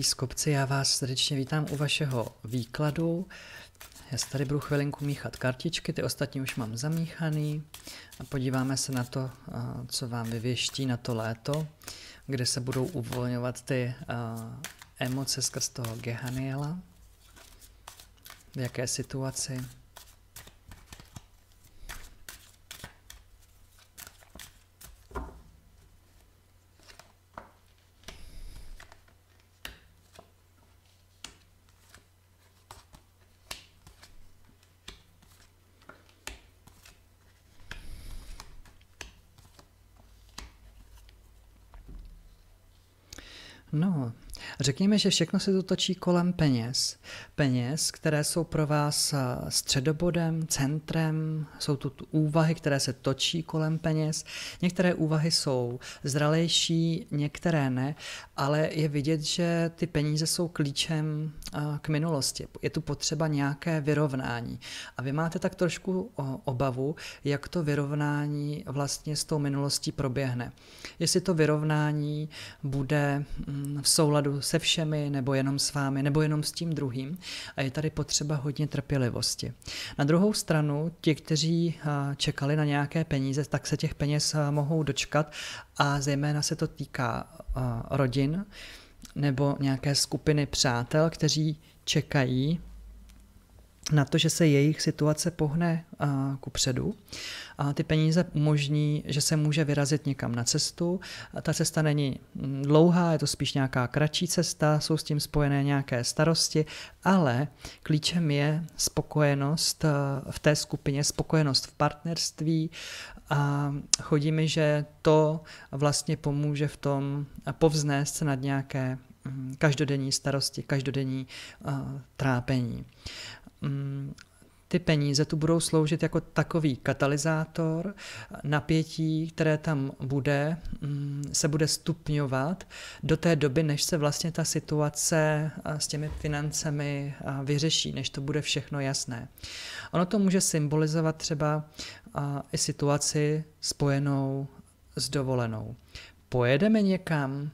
milí skopci, já vás srdečně vítám u vašeho výkladu. Já si tady budu chvilinku míchat kartičky, ty ostatní už mám zamíchaný a podíváme se na to, co vám vyvěští na to léto, kde se budou uvolňovat ty emoce skrz toho Gehaniela, v jaké situaci, No, Řekněme, že všechno se to točí kolem peněz. Peněz, které jsou pro vás eh, středobodem, centrem, jsou tu úvahy, které se točí kolem peněz. Některé úvahy jsou zralejší, některé ne, ale je vidět, že ty peníze jsou klíčem eh, k minulosti. Je tu potřeba nějaké vyrovnání. A vy máte tak trošku obavu, jak to vyrovnání vlastně s tou minulostí proběhne. Jestli to vyrovnání bude mm, v souladu se všemi, nebo jenom s vámi, nebo jenom s tím druhým. A je tady potřeba hodně trpělivosti. Na druhou stranu, ti, kteří čekali na nějaké peníze, tak se těch peněz mohou dočkat a zejména se to týká rodin nebo nějaké skupiny přátel, kteří čekají na to, že se jejich situace pohne a, ku předu. A ty peníze umožní, že se může vyrazit někam na cestu. A ta cesta není mm, dlouhá, je to spíš nějaká kratší cesta, jsou s tím spojené nějaké starosti, ale klíčem je spokojenost v té skupině, spokojenost v partnerství a chodí mi, že to vlastně pomůže v tom povznést se nad nějaké mm, každodenní starosti, každodenní uh, trápení. Mm, ty peníze tu budou sloužit jako takový katalyzátor. Napětí, které tam bude, mm, se bude stupňovat do té doby, než se vlastně ta situace s těmi financemi vyřeší, než to bude všechno jasné. Ono to může symbolizovat třeba i situaci spojenou s dovolenou. Pojedeme někam?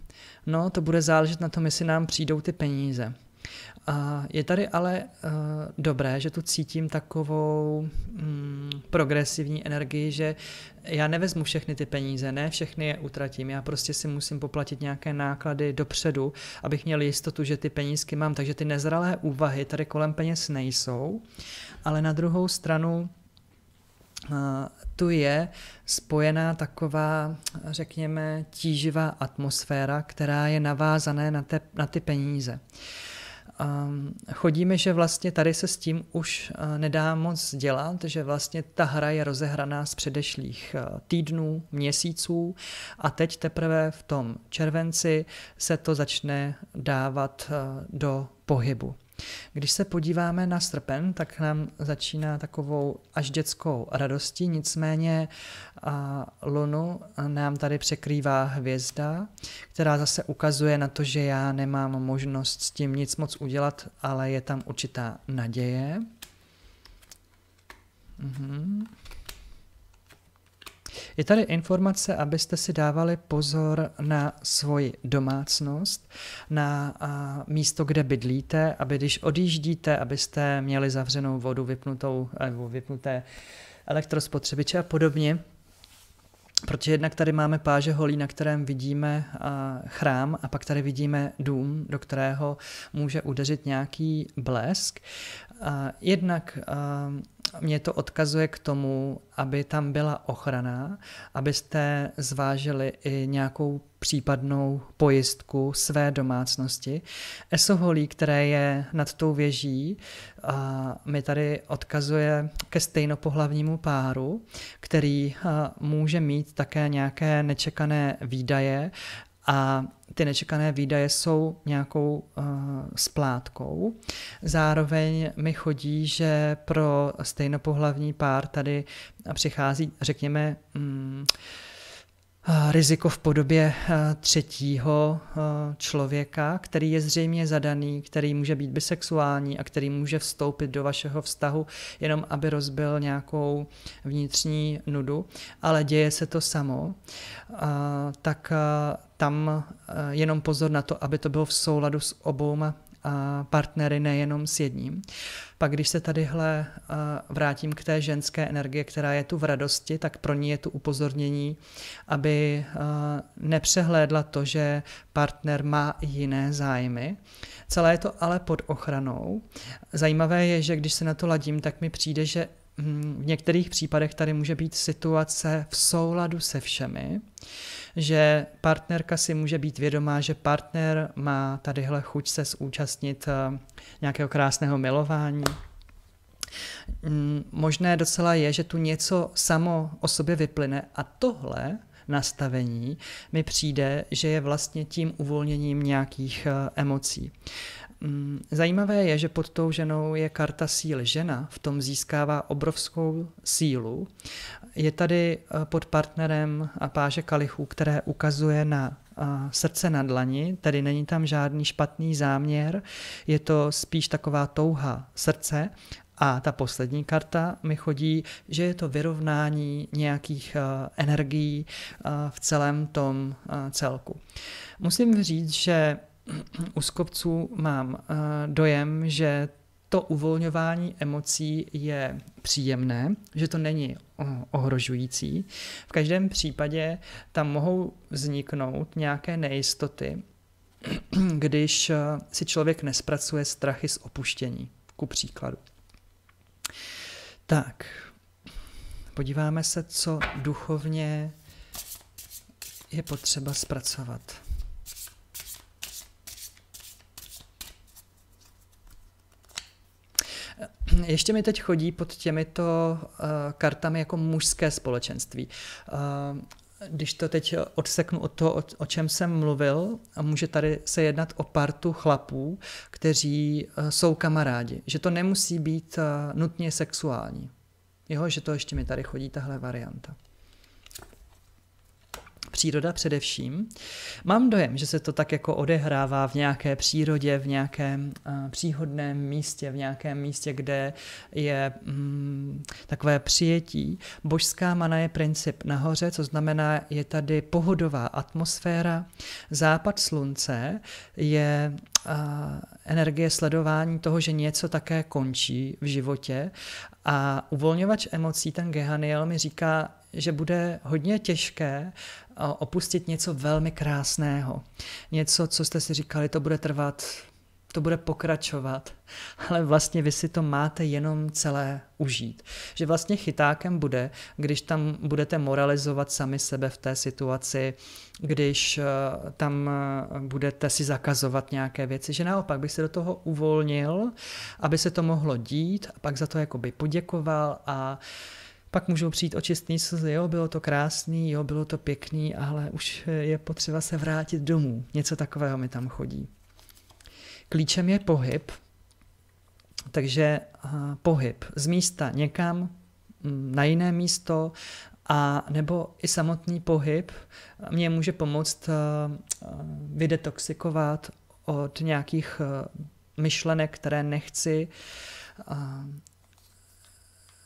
No, to bude záležet na tom, jestli nám přijdou ty peníze. Je tady ale eh, dobré, že tu cítím takovou mm, progresivní energii, že já nevezmu všechny ty peníze, ne všechny je utratím. Já prostě si musím poplatit nějaké náklady dopředu, abych měl jistotu, že ty penízky mám. Takže ty nezralé úvahy tady kolem peněz nejsou, ale na druhou stranu eh, tu je spojená taková, řekněme, tíživá atmosféra, která je navázaná na, te, na ty peníze. Uh, Ehm, chodíme, že vlastně tady se s tím už eh, nedá moc dělat, že vlastně ta hra je rozehraná z předešlých eh, týdnů, měsíců a teď teprve v tom červenci se to začne dávat eh, do pohybu. Když se podíváme na srpen, tak nám začíná takovou až dětskou radostí, nicméně a lunu nám tady překrývá hvězda, která zase ukazuje na to, že já nemám možnost s tím nic moc udělat, ale je tam určitá naděje. Mhm. Je tady informace, abyste si dávali pozor na svoji domácnost, na místo, kde bydlíte, aby když odjíždíte, abyste měli zavřenou vodu, vypnutou, nebo vypnuté elektrospotřebiče a podobně, Protože jednak tady máme páže holí, na kterém vidíme chrám a pak tady vidíme dům, do kterého může udeřit nějaký blesk. Jednak mě to odkazuje k tomu, aby tam byla ochrana, abyste zvážili i nějakou případnou pojistku své domácnosti. Esoholí, které je nad tou věží, a mi tady odkazuje ke stejnopohlavnímu páru, který může mít také nějaké nečekané výdaje a ty nečekané výdaje jsou nějakou uh, splátkou. Zároveň mi chodí, že pro stejnopohlavní pár tady přichází, řekněme, mm, eh, riziko v podobě eh, třetího člověka, který je zřejmě zadaný, který může být bisexuální a který může vstoupit do vašeho vztahu, jenom aby rozbil nějakou vnitřní nudu, ale děje se to samo, tak tam eh, jenom pozor na to, aby to bylo v souladu s obouma eh, partnery, nejenom s jedním. Pak když se tadyhle eh, vrátím k té ženské energie, která je tu v radosti, tak pro ní je tu upozornění, aby nepřehlédla to, že partner má jiné zájmy. Celé je to ale pod ochranou. Zajímavé je, že když se na to ladím, tak mi přijde, že Mm, v některých případech tady může být situace v souladu se všemi, že partnerka si může být vědomá, že partner má tadyhle chuť se zúčastnit eh, nějakého krásného milování. Mm, možné docela je, že tu něco samo o sobě vyplyne a tohle nastavení mi přijde, že je vlastně tím uvolněním nějakých eh, emocí. Mm, zajímavé je, že pod tou ženou je karta síly. Žena v tom získává obrovskou sílu. Je tady eh, pod partnerem eh, páže kalichů, které ukazuje na eh, srdce na dlani, tedy není tam žádný špatný záměr, je to spíš taková touha srdce a ta poslední karta mi chodí, že je to vyrovnání nějakých energií v celém tom celku. Musím říct, že u skopců mám eh, dojem, že to uvolňování emocí je příjemné, že to není eh, ohrožující. V každém případě tam mohou vzniknout nějaké nejistoty, když eh, si člověk nespracuje strachy z opuštění, ku příkladu. Tak, podíváme se, co duchovně je potřeba zpracovat. ještě mi teď chodí pod těmito uh, kartami jako mužské společenství. Uh, když to teď odseknu od toho, o čem jsem mluvil, může tady se jednat o partu chlapů, kteří eh, jsou kamarádi. Že to nemusí být nutně sexuální. Jo, že to ještě mi tady chodí tahle varianta příroda především. Mám dojem, že se to tak jako odehrává v nějaké přírodě, v nějakém uh, příhodném místě, v nějakém místě, kde je um, takové přijetí. Božská mana je princip nahoře, co znamená, je tady pohodová atmosféra, západ slunce je uh, energie sledování toho, že něco také končí v životě a uvolňovač emocí, ten Gehaniel, mi říká, že bude hodně těžké eh, opustit něco velmi krásného. Něco, co jste si říkali, to bude trvat, to bude pokračovat, ale vlastně vy si to máte jenom celé užít. Že vlastně chytákem bude, když tam budete moralizovat sami sebe v té situaci, když eh, tam eh, budete si zakazovat nějaké věci, že naopak bych se do toho uvolnil, aby se to mohlo dít a pak za to jakoby poděkoval a pak můžou přijít očistný slzy, jo, bylo to krásný, jo, bylo to pěkný, ale už je potřeba se vrátit domů. Něco takového mi tam chodí. Klíčem je pohyb, takže pohyb z místa někam mm, na jiné místo, a nebo i samotný pohyb mě může pomoct vydetoxikovat od nějakých myšlenek, které nechci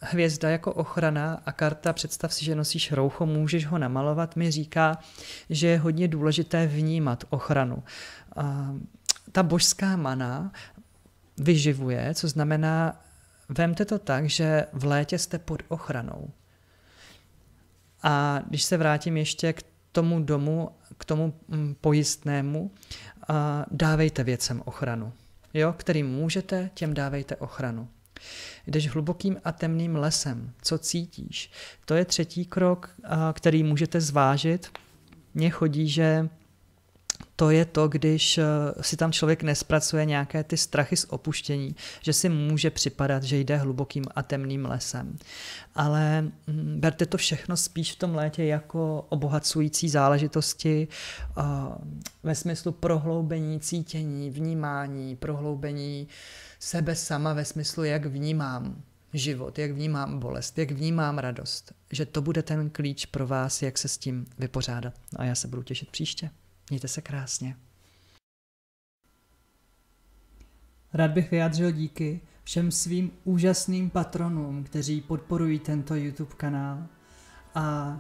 hvězda jako ochrana a karta představ si, že nosíš roucho, můžeš ho namalovat, mi říká, že je hodně důležité vnímat ochranu. A ta božská mana vyživuje, co znamená, vemte to tak, že v létě jste pod ochranou. A když se vrátím ještě k tomu domu, k tomu mm, pojistnému, dávejte věcem ochranu. Jo, kterým můžete, těm dávejte ochranu. Jdeš hlubokým a temným lesem. Co cítíš? To je třetí krok, který můžete zvážit. Mně chodí, že to je to, když eh, si tam člověk nespracuje nějaké ty strachy z opuštění, že si může připadat, že jde hlubokým a temným lesem. Ale mm, berte to všechno spíš v tom létě jako obohacující záležitosti eh, ve smyslu prohloubení cítění, vnímání, prohloubení sebe sama ve smyslu, jak vnímám život, jak vnímám bolest, jak vnímám radost. Že to bude ten klíč pro vás, jak se s tím vypořádat. No a já se budu těšit příště. Mějte se krásně. Rád bych vyjádřil díky všem svým úžasným patronům, kteří podporují tento YouTube kanál. A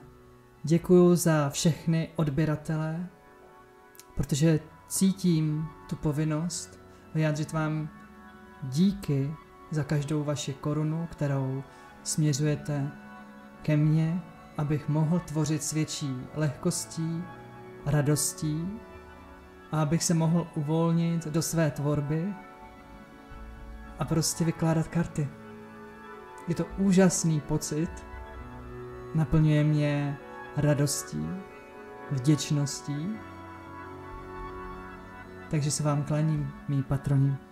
děkuju za všechny odběratele, protože cítím tu povinnost vyjádřit vám díky za každou vaši korunu, kterou směřujete ke mně, abych mohl tvořit s větší lehkostí radostí a abych se mohl uvolnit do své tvorby a prostě vykládat karty. Je to úžasný pocit, naplňuje mě radostí, vděčností. Takže se vám klaním, mý patroni.